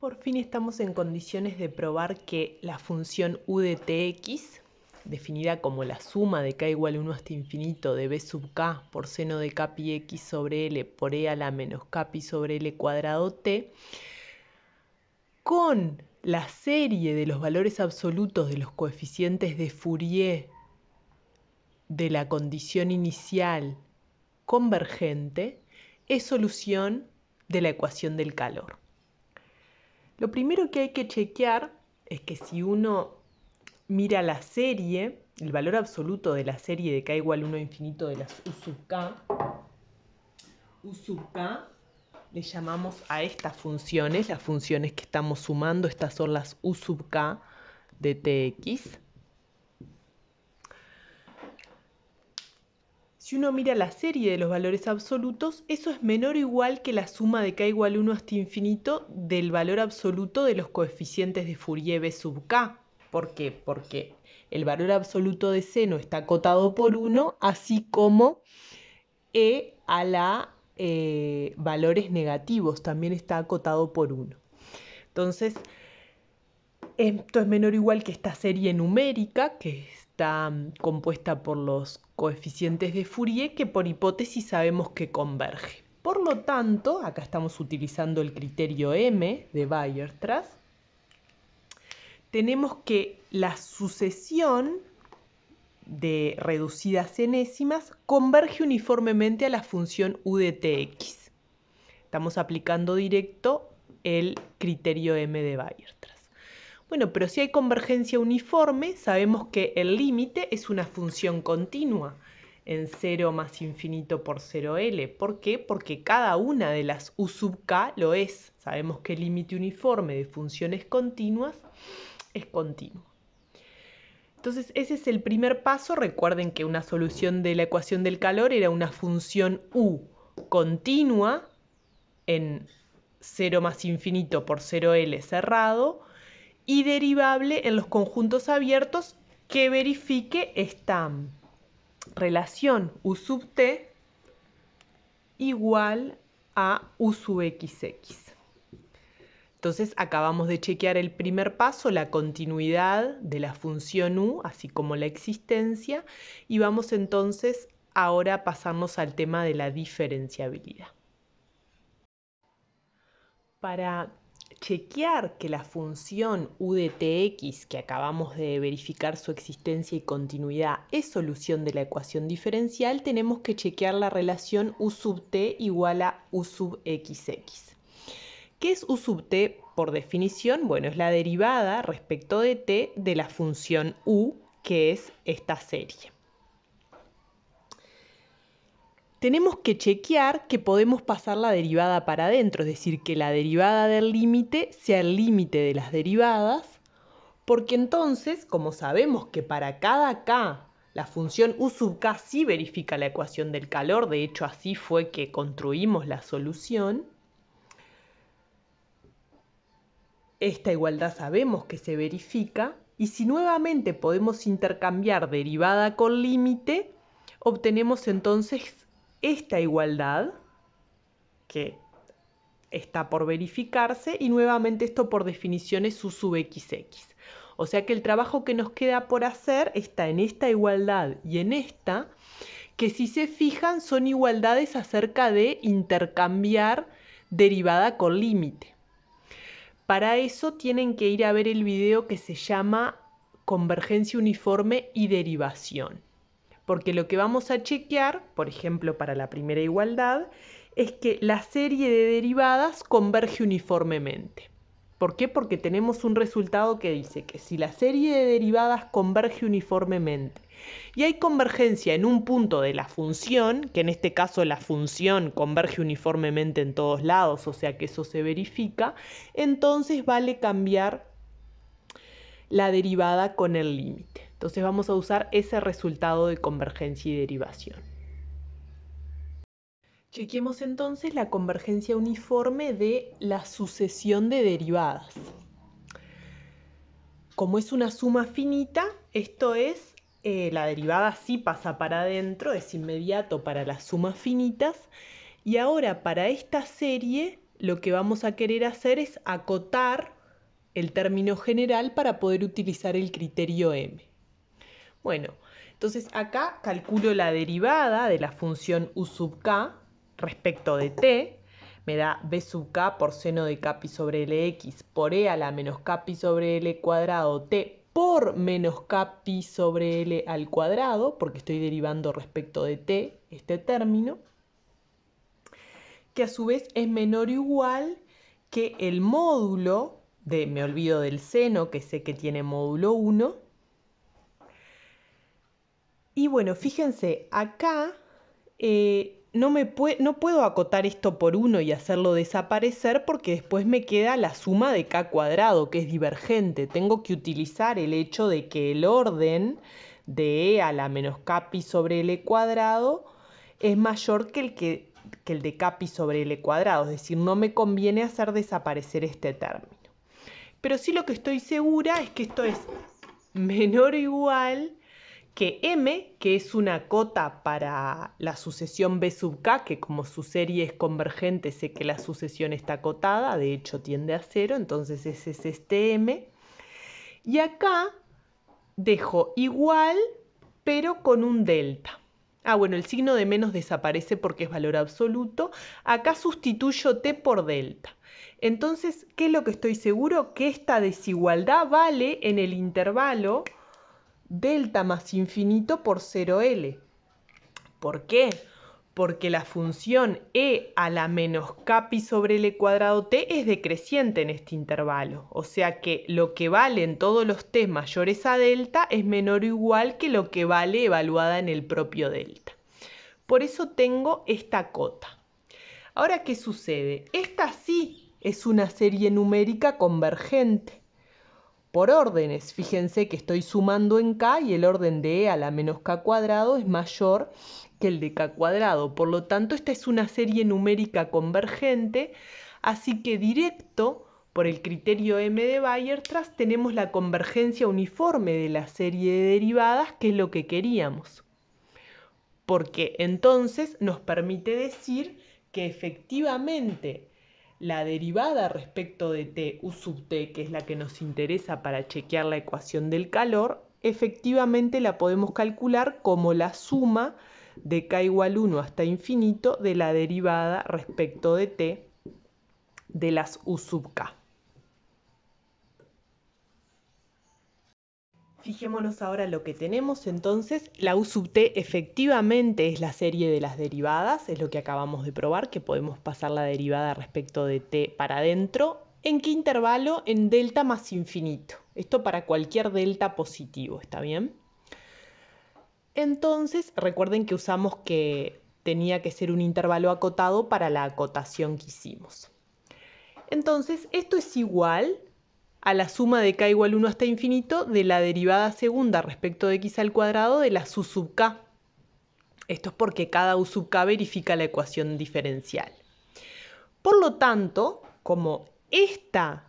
Por fin estamos en condiciones de probar que la función u de tx, definida como la suma de k igual a 1 hasta infinito de b sub k por seno de k pi x sobre l por e a la menos k pi sobre l cuadrado t, con la serie de los valores absolutos de los coeficientes de Fourier de la condición inicial convergente, es solución de la ecuación del calor. Lo primero que hay que chequear es que si uno mira la serie, el valor absoluto de la serie de k igual 1 infinito de las u sub k, u sub k le llamamos a estas funciones, las funciones que estamos sumando, estas son las u sub k de tx. Si uno mira la serie de los valores absolutos, eso es menor o igual que la suma de k igual 1 hasta infinito del valor absoluto de los coeficientes de Fourier B sub k. ¿Por qué? Porque el valor absoluto de seno está acotado por 1, así como e a la eh, valores negativos también está acotado por 1. Entonces, esto es menor o igual que esta serie numérica, que es está mm, compuesta por los coeficientes de Fourier que por hipótesis sabemos que converge. Por lo tanto, acá estamos utilizando el criterio M de Weierstrass, tenemos que la sucesión de reducidas enésimas converge uniformemente a la función u de tx. Estamos aplicando directo el criterio M de Weierstrass. Bueno, pero si hay convergencia uniforme, sabemos que el límite es una función continua en 0 más infinito por 0L. ¿Por qué? Porque cada una de las U sub K lo es. Sabemos que el límite uniforme de funciones continuas es continuo. Entonces ese es el primer paso. Recuerden que una solución de la ecuación del calor era una función U continua en 0 más infinito por 0L cerrado y derivable en los conjuntos abiertos que verifique esta relación U sub t igual a U sub xx. Entonces acabamos de chequear el primer paso, la continuidad de la función u, así como la existencia, y vamos entonces ahora a pasarnos al tema de la diferenciabilidad. Para chequear que la función u tx, que acabamos de verificar su existencia y continuidad es solución de la ecuación diferencial, tenemos que chequear la relación U sub t igual a U sub xx. ¿Qué es U sub t por definición? Bueno, es la derivada respecto de t de la función U, que es esta serie tenemos que chequear que podemos pasar la derivada para adentro, es decir, que la derivada del límite sea el límite de las derivadas, porque entonces, como sabemos que para cada k la función u sub k sí verifica la ecuación del calor, de hecho así fue que construimos la solución, esta igualdad sabemos que se verifica, y si nuevamente podemos intercambiar derivada con límite, obtenemos entonces esta igualdad, que está por verificarse, y nuevamente esto por definición es U sub XX. O sea que el trabajo que nos queda por hacer está en esta igualdad y en esta, que si se fijan son igualdades acerca de intercambiar derivada con límite. Para eso tienen que ir a ver el video que se llama Convergencia uniforme y derivación porque lo que vamos a chequear, por ejemplo, para la primera igualdad, es que la serie de derivadas converge uniformemente. ¿Por qué? Porque tenemos un resultado que dice que si la serie de derivadas converge uniformemente y hay convergencia en un punto de la función, que en este caso la función converge uniformemente en todos lados, o sea que eso se verifica, entonces vale cambiar la derivada con el límite. Entonces vamos a usar ese resultado de convergencia y derivación. Chequemos entonces la convergencia uniforme de la sucesión de derivadas. Como es una suma finita, esto es, eh, la derivada sí pasa para adentro, es inmediato para las sumas finitas, y ahora para esta serie lo que vamos a querer hacer es acotar el término general para poder utilizar el criterio M. Bueno, entonces acá calculo la derivada de la función u sub k respecto de t. Me da b sub k por seno de k pi sobre lx por e a la menos k pi sobre l cuadrado t por menos k sobre l al cuadrado, porque estoy derivando respecto de t este término, que a su vez es menor o igual que el módulo de, me olvido del seno, que sé que tiene módulo 1, y bueno, fíjense, acá eh, no, puedo acotar esto por uno y hacerlo desaparecer porque después me queda la suma de k cuadrado, que es divergente. Tengo que utilizar el hecho de que el orden de e a la menos k pi sobre l cuadrado es mayor que el, que, el de k pi sobre l cuadrado, es decir, no me conviene hacer desaparecer este término. Pero sí lo que estoy segura es que esto es menor o igual que M, que es una cota para la sucesión B sub K, que como su serie es convergente, sé que la sucesión está acotada, de hecho tiende a cero, entonces ese es este M. Y acá dejo igual, pero con un delta. Ah, bueno, el signo de menos desaparece porque es valor absoluto. Acá sustituyo T por delta. Entonces, ¿qué es lo que estoy seguro? Que esta desigualdad vale en el intervalo delta más infinito por 0L. ¿Por qué? Porque la función e a la menos capi sobre l cuadrado t es decreciente en este intervalo. O sea que lo que vale en todos los t mayores a delta es menor o igual que lo que vale evaluada en el propio delta. Por eso tengo esta cota. Ahora, ¿qué sucede? Esta sí es una serie numérica convergente por órdenes. Fíjense que estoy sumando en k y el orden de e a la menos k cuadrado es mayor que el de k cuadrado. Por lo tanto, esta es una serie numérica convergente, así que directo, por el criterio M de tras tenemos la convergencia uniforme de la serie de derivadas, que es lo que queríamos. Porque entonces nos permite decir que efectivamente la derivada respecto de T, U sub T, que es la que nos interesa para chequear la ecuación del calor, efectivamente la podemos calcular como la suma de K igual 1 hasta infinito de la derivada respecto de T de las U sub K. Fijémonos ahora lo que tenemos entonces. La U sub T efectivamente es la serie de las derivadas, es lo que acabamos de probar, que podemos pasar la derivada respecto de T para adentro. ¿En qué intervalo? En delta más infinito. Esto para cualquier delta positivo, ¿está bien? Entonces, recuerden que usamos que tenía que ser un intervalo acotado para la acotación que hicimos. Entonces, esto es igual a la suma de k igual 1 hasta infinito de la derivada segunda respecto de x al cuadrado de la u sub k. Esto es porque cada u sub k verifica la ecuación diferencial. Por lo tanto, como esta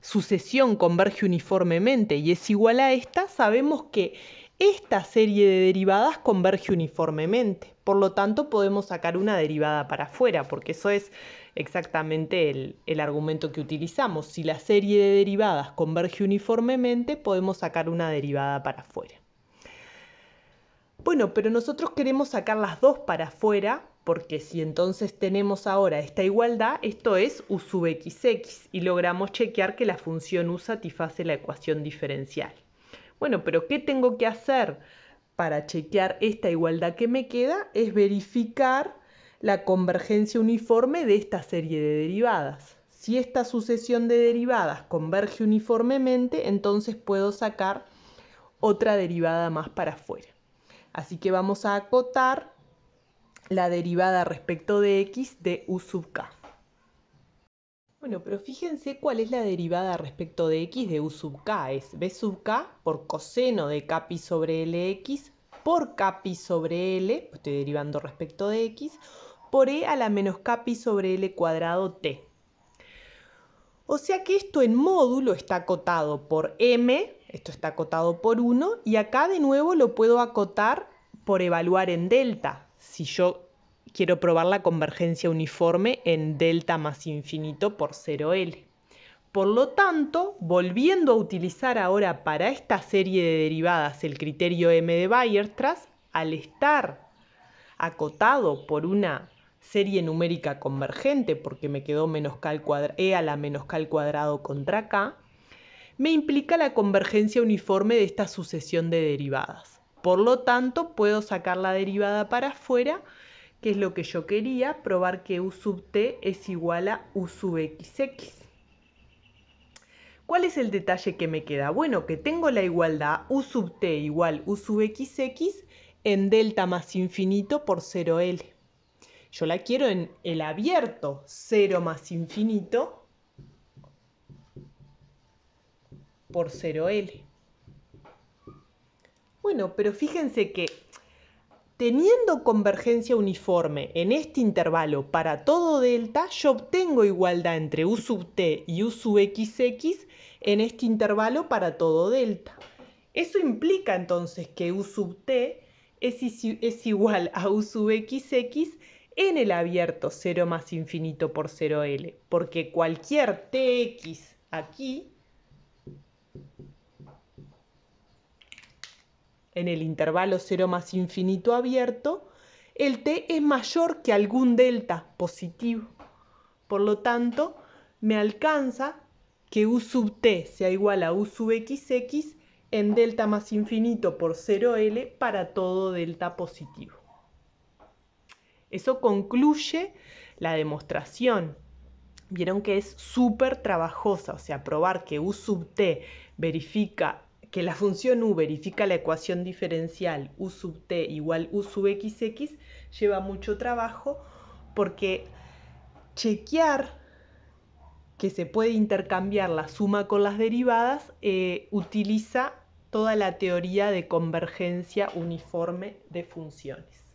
sucesión converge uniformemente y es igual a esta, sabemos que esta serie de derivadas converge uniformemente. Por lo tanto, podemos sacar una derivada para afuera, porque eso es exactamente el, argumento que utilizamos. Si la serie de derivadas converge uniformemente, podemos sacar una derivada para afuera. Bueno, pero nosotros queremos sacar las dos para afuera, porque si entonces tenemos ahora esta igualdad, esto es u sub xx, y logramos chequear que la función u satisface la ecuación diferencial. Bueno, pero ¿qué tengo que hacer para chequear esta igualdad que me queda? Es verificar la convergencia uniforme de esta serie de derivadas. Si esta sucesión de derivadas converge uniformemente, entonces puedo sacar otra derivada más para afuera. Así que vamos a acotar la derivada respecto de x de u sub k. Bueno, pero fíjense cuál es la derivada respecto de x de u sub k. Es b sub k por coseno de k sobre lx por k pi sobre l, estoy derivando respecto de x, por e a la menos capi sobre l cuadrado t. O sea que esto en módulo está acotado por m, esto está acotado por 1, y acá de nuevo lo puedo acotar por evaluar en delta, si yo quiero probar la convergencia uniforme en delta más infinito por 0L. Por lo tanto, volviendo a utilizar ahora para esta serie de derivadas el criterio M de Weierstrass, al estar acotado por una serie numérica convergente, porque me quedó menos k cuadrado, e a la menos k al cuadrado contra k, me implica la convergencia uniforme de esta sucesión de derivadas. Por lo tanto, puedo sacar la derivada para afuera, que es lo que yo quería, probar que u sub t es igual a u sub xx. ¿Cuál es el detalle que me queda? Bueno, que tengo la igualdad u sub t igual u sub xx en delta más infinito por 0L. Yo la quiero en el abierto 0 más infinito por 0L. Bueno, pero fíjense que teniendo convergencia uniforme en este intervalo para todo delta, yo obtengo igualdad entre U sub t y U sub xx en este intervalo para todo delta. Eso implica entonces que U sub t es, igual a U sub xx en el abierto 0 más infinito por 0L, porque cualquier Tx aquí, en el intervalo 0 más infinito abierto, el T es mayor que algún delta positivo. Por lo tanto, me alcanza que U sub T sea igual a U sub XX en delta más infinito por 0L para todo delta positivo. Eso concluye la demostración. Vieron que es súper trabajosa, o sea, probar que U sub t verifica que la función u verifica la ecuación diferencial u sub t igual u sub xx lleva mucho trabajo porque chequear que se puede intercambiar la suma con las derivadas eh, utiliza toda la teoría de convergencia uniforme de funciones.